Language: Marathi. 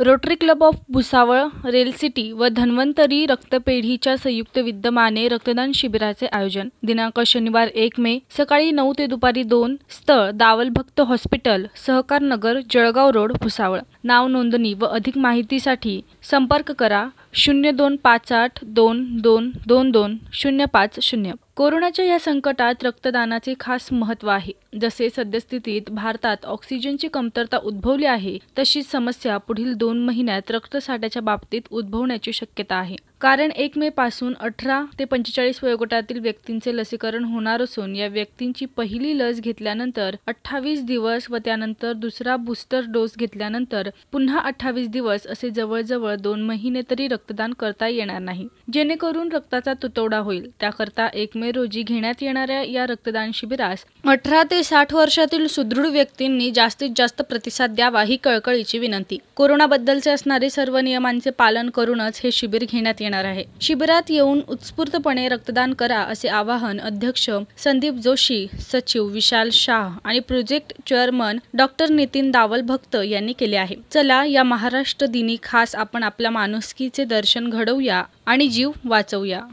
rotary Club of Bhusawal rail city व धन्वंतरी रक्तपेढीच्या संयुक्त विद्यमाने रक्तदान शिबिराचे आयोजन दिनांक शनिवार एक मे सकाळी नऊ ते दुपारी दोन स्थळ दावलभक्त हॉस्पिटल सहकार नगर जळगाव रोड भुसावळ नाव नोंदणी व अधिक माहितीसाठी संपर्क करा शून्य दोन पाच आठ दोन दोन दोन दोन शून्य पाच शून्य कोरोनाच्या या संकटात रक्तदानाचे खास महत्व आहे जसे सद्यस्थितीत भारतात ऑक्सिजनची कमतरता उद्भवली आहे तशी समस्या पुढील दोन महिन्यात रक्तसाठ्याच्या बाबतीत उद्भवण्याची शक्यता आहे कारण एक मे पासून अठरा ते पंचेचाळीस वयोगटातील व्यक्तींचे लसीकरण होणार असून या व्यक्तींची पहिली लस घेतल्यानंतर अठ्ठावीस दिवस व त्यानंतर दुसरा बूस्टर डोस घेतल्यानंतर पुन्हा अठ्ठावीस दिवस असे जवळजवळ दोन महिने तरी रक्तदान करता येणार नाही जेणेकरून रक्ताचा तुटवडा होईल त्याकरता एक मे मे रोजी घेण्यात येणाऱ्या या रक्तदान शिबिरास अठरा ते साठ वर्षातील सुदृढ व्यक्तींनी जास्तीत जास्त प्रतिसाद द्यावा ही कळकळीची विनंती कोरोनाबद्दलचे असणारे सर्व नियमांचे पालन करूनच हे शिबिर घेण्यात येणार आहे शिबिरात येऊन उत्स्फूर्तपणे रक्तदान करा असे आवाहन अध्यक्ष संदीप जोशी सचिव विशाल शाह आणि प्रोजेक्ट चेअरमन डॉक्टर नितीन दावल भक्त यांनी केले आहे चला या महाराष्ट्र दिनी खास आपण आपल्या माणुसकीचे दर्शन घडवूया आणि जीव वाचवूया